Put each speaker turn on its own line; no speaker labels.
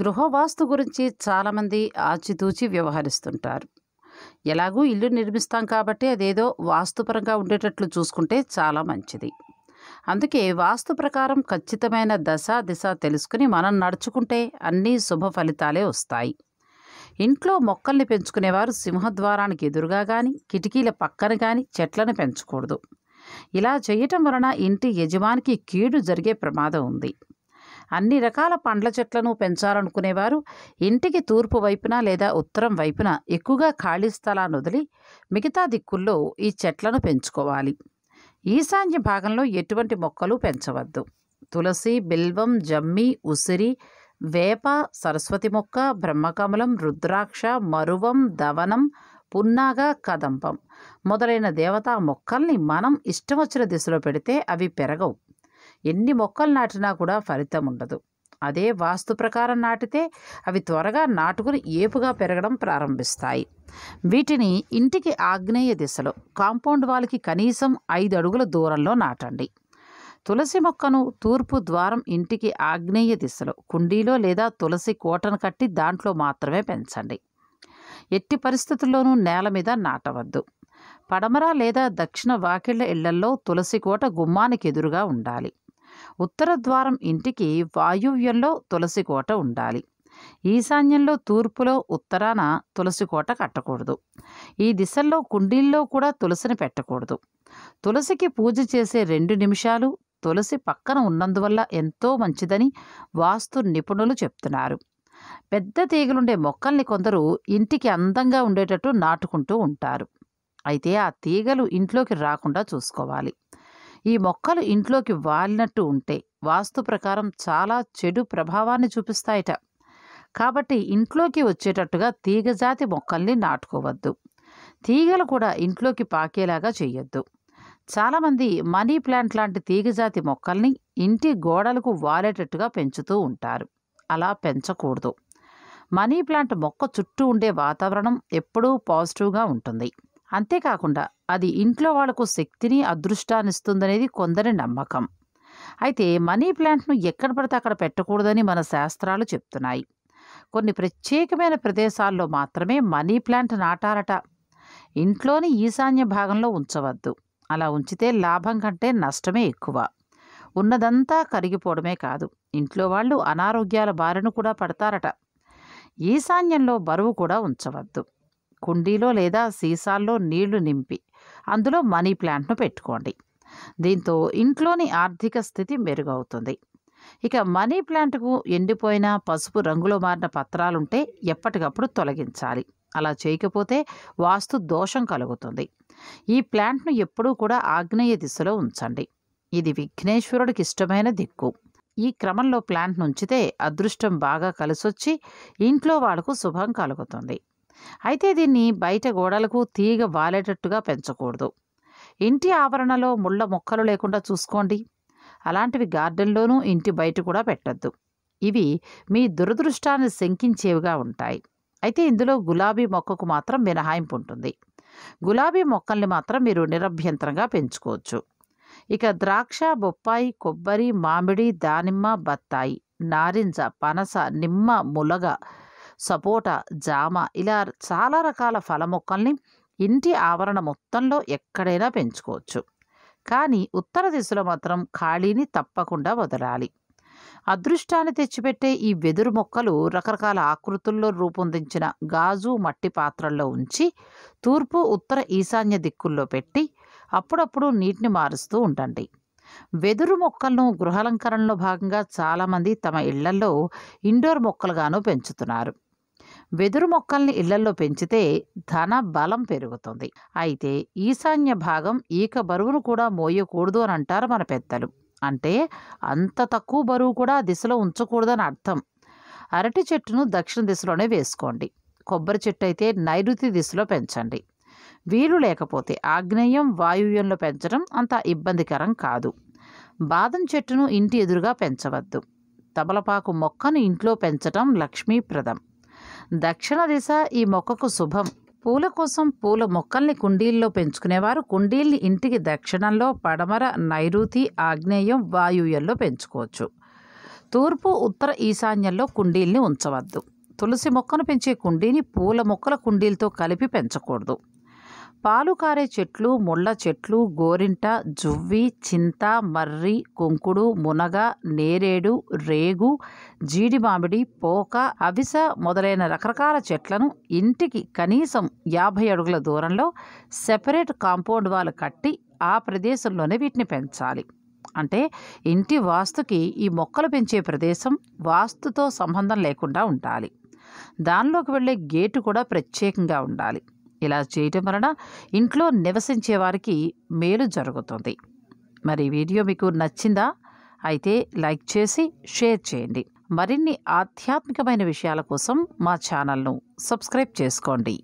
గృహవాస్తు గురించి చాలామంది ఆచితూచి వ్యవహరిస్తుంటారు ఎలాగూ ఇల్లు నిర్మిస్తాం కాబట్టి అదేదో వాస్తుపరంగా ఉండేటట్లు చూసుకుంటే చాలా మంచిది అందుకే వాస్తు ప్రకారం ఖచ్చితమైన దశ దిశ తెలుసుకుని మనం నడుచుకుంటే అన్నీ శుభ ఫలితాలే వస్తాయి ఇంట్లో మొక్కల్ని పెంచుకునేవారు సింహద్వారానికి ఎదురుగా కానీ కిటికీల పక్కన కానీ చెట్లను పెంచకూడదు ఇలా చేయటం వలన ఇంటి యజమానికి కీడు జరిగే ప్రమాదం ఉంది అన్ని రకాల పండ్ల చెట్లను పెంచాలనుకునేవారు ఇంటికి తూర్పు వైపున లేదా ఉత్తరం వైపున ఎక్కువగా ఖాళీ స్థలాన్ని వదిలి మిగతా దిక్కుల్లో ఈ చెట్లను పెంచుకోవాలి ఈశాన్య భాగంలో ఎటువంటి మొక్కలు పెంచవద్దు తులసి బిల్వం జమ్మి ఉసిరి వేప సరస్వతి మొక్క బ్రహ్మకమలం రుద్రాక్ష మరువం దవనం పున్నాగ కదంబం మొదలైన దేవతా మొక్కల్ని మనం ఇష్టం వచ్చిన దిశలో పెడితే అవి పెరగవు ఎన్ని మొక్కలు నాటినా కూడా ఫలితం ఉండదు అదే వాస్తు ప్రకారం నాటితే అవి త్వరగా నాటుకుని ఏపుగా పెరగడం ప్రారంభిస్తాయి వీటిని ఇంటికి ఆగ్నేయ దిశలో కాంపౌండ్ వాళ్ళకి కనీసం ఐదు అడుగుల దూరంలో నాటండి తులసి మొక్కను తూర్పు ద్వారం ఇంటికి ఆగ్నేయ దిశలో కుండీలో లేదా తులసి కోటను కట్టి దాంట్లో మాత్రమే పెంచండి ఎట్టి పరిస్థితుల్లోనూ నేల మీద నాటవద్దు పడమర లేదా దక్షిణ వాకిళ్ళ ఇళ్లల్లో తులసి కోట గుమ్మానికి ఎదురుగా ఉండాలి ఉత్తర ద్వారం ఇంటికి వాయువ్యంలో తులసి కోట ఉండాలి ఈశాన్యంలో తూర్పులో ఉత్తరాన తులసి కోట కట్టకూడదు ఈ దిశల్లో కుండీల్లో కూడా తులసిని పెట్టకూడదు తులసికి పూజ చేసే రెండు నిమిషాలు తులసి పక్కన ఉన్నందువల్ల ఎంతో మంచిదని వాస్తు నిపుణులు చెప్తున్నారు పెద్ద తీగలుండే మొక్కల్ని కొందరు ఇంటికి అందంగా ఉండేటట్టు నాటుకుంటూ ఉంటారు అయితే ఆ తీగలు ఇంట్లోకి రాకుండా చూసుకోవాలి ఈ మొక్కలు ఇంట్లోకి వాలినట్టు ఉంటే వాస్తు ప్రకారం చాలా చెడు ప్రభావాన్ని చూపిస్తాయట కాబట్టి ఇంట్లోకి వచ్చేటట్టుగా తీగజాతి మొక్కల్ని నాటుకోవద్దు తీగలు కూడా ఇంట్లోకి పాకేలాగా చేయొద్దు చాలామంది మనీ ప్లాంట్ లాంటి తీగజాతి మొక్కల్ని ఇంటి గోడలకు వాలేటట్టుగా పెంచుతూ ఉంటారు అలా పెంచకూడదు మనీ ప్లాంట్ మొక్క చుట్టూ ఉండే వాతావరణం ఎప్పుడూ పాజిటివ్గా ఉంటుంది అంతేకాకుండా అది ఇంట్లో వాళ్లకు శక్తిని అదృష్టాన్ని ఇస్తుందనేది కొందరి నమ్మకం అయితే మనీ ప్లాంట్ను ఎక్కడ పడితే అక్కడ పెట్టకూడదని మన శాస్త్రాలు చెప్తున్నాయి కొన్ని ప్రత్యేకమైన ప్రదేశాల్లో మాత్రమే మనీ ప్లాంట్ నాటారట ఇంట్లోని ఈశాన్య భాగంలో ఉంచవద్దు అలా ఉంచితే లాభం కంటే నష్టమే ఎక్కువ ఉన్నదంతా కరిగిపోవడమే కాదు ఇంట్లో వాళ్ళు అనారోగ్యాల బారిన కూడా పడతారట ఈశాన్యంలో బరువు కూడా ఉంచవద్దు కుండీలో లేదా సీసాల్లో నీళ్లు నింపి అందులో మనీ ప్లాంట్ను పెట్టుకోండి దీంతో ఇంట్లోని ఆర్థిక స్థితి మెరుగవుతుంది ఇక మనీ ప్లాంట్కు ఎండిపోయిన పసుపు రంగులో మారిన పత్రాలుంటే ఎప్పటికప్పుడు తొలగించాలి అలా చేయకపోతే వాస్తు దోషం కలుగుతుంది ఈ ప్లాంట్ను ఎప్పుడూ కూడా ఆగ్నేయ దిశలో ఉంచండి ఇది విఘ్నేశ్వరుడికి ఇష్టమైన దిక్కు ఈ క్రమంలో ప్లాంట్ నుంచితే అదృష్టం బాగా కలిసొచ్చి ఇంట్లో వాళ్ళకు శుభం కలుగుతుంది అయితే దీన్ని బయట గోడలకు తీగ వాలేటట్టుగా పెంచకూడదు ఇంటి ఆవరణలో ముళ్ళ మొక్కలు లేకుండా చూసుకోండి అలాంటివి గార్డెన్లోనూ ఇంటి బయట కూడా పెట్టద్దు ఇవి మీ దురదృష్టాన్ని శంకించేవిగా ఉంటాయి అయితే ఇందులో గులాబీ మొక్కకు మాత్రం మినహాయింపు ఉంటుంది గులాబీ మొక్కల్ని మాత్రం మీరు నిరభ్యంతరంగా పెంచుకోవచ్చు ఇక ద్రాక్ష బొప్పాయి కొబ్బరి మామిడి దానిమ్మ బత్తాయి నారింజ పనస నిమ్మ ములగ సపోటా జామ ఇలా చాలా రకాల ఫల మొక్కల్ని ఇంటి ఆవరణ మొత్తంలో ఎక్కడైనా పెంచుకోవచ్చు కానీ ఉత్తర దిశలో మాత్రం ఖాళీని తప్పకుండా వదలాలి అదృష్టాన్ని తెచ్చిపెట్టే ఈ వెదురు మొక్కలు రకరకాల ఆకృతుల్లో రూపొందించిన గాజు మట్టి పాత్రల్లో ఉంచి తూర్పు ఉత్తర ఈశాన్య దిక్కుల్లో పెట్టి అప్పుడప్పుడు నీటిని మారుస్తూ ఉండండి వెదురు మొక్కలను గృహాలంకరణలో భాగంగా చాలామంది తమ ఇళ్లలో ఇండోర్ మొక్కలుగాను పెంచుతున్నారు వెదురు మొక్కల్ని ఇళ్లలో పెంచితే ధన బలం పెరుగుతుంది అయితే ఈశాన్య భాగం ఈక బరువును కూడా మోయకూడదు అని అంటారు మన పెద్దలు అంటే అంత తక్కువ బరువు కూడా ఆ దిశలో ఉంచకూడదని అర్థం అరటి చెట్టును దక్షిణ దిశలోనే వేసుకోండి కొబ్బరి చెట్టు అయితే నైరుతి దిశలో పెంచండి వీలు లేకపోతే ఆగ్నేయం వాయువ్యంలో పెంచడం అంత ఇబ్బందికరం కాదు బాదం చెట్టును ఇంటి ఎదురుగా పెంచవద్దు తమలపాకు మొక్కను ఇంట్లో పెంచడం లక్ష్మీప్రదం దక్షిణ దిశ ఈ మొక్కకు శుభం పూల కోసం పూల మొక్కల్ని కుండీల్లో పెంచుకునేవారు కుండీల్ని ఇంటికి దక్షిణంలో పడమర నైరుతి ఆగ్నేయం వాయుయల్లో పెంచుకోవచ్చు తూర్పు ఉత్తర ఈశాన్యంలో కుండీల్ని ఉంచవద్దు తులసి మొక్కను పెంచే కుండీని పూల మొక్కల కుండీలతో కలిపి పెంచకూడదు పాలు కారే చెట్లు ముళ్ళ చెట్లు గోరింట జువ్వి చింత మర్రి కుంకుడు మునగ నేరేడు రేగు జీడి మామిడి పోక అవిస మొదలైన రకరకాల చెట్లను ఇంటికి కనీసం యాభై అడుగుల దూరంలో సెపరేట్ కాంపౌండ్ వాళ్ళు కట్టి ఆ ప్రదేశంలోనే వీటిని పెంచాలి అంటే ఇంటి వాస్తుకి ఈ మొక్కలు పెంచే ప్రదేశం వాస్తుతో సంబంధం లేకుండా ఉండాలి దానిలోకి వెళ్ళే గేటు కూడా ప్రత్యేకంగా ఉండాలి ఇలా చేయటం వలన ఇంట్లో నివసించే వారికి మేలు జరుగుతుంది మరి వీడియో మీకు నచ్చిందా అయితే లైక్ చేసి షేర్ చేయండి మరిన్ని ఆధ్యాత్మికమైన విషయాల కోసం మా ఛానల్ను సబ్స్క్రైబ్ చేసుకోండి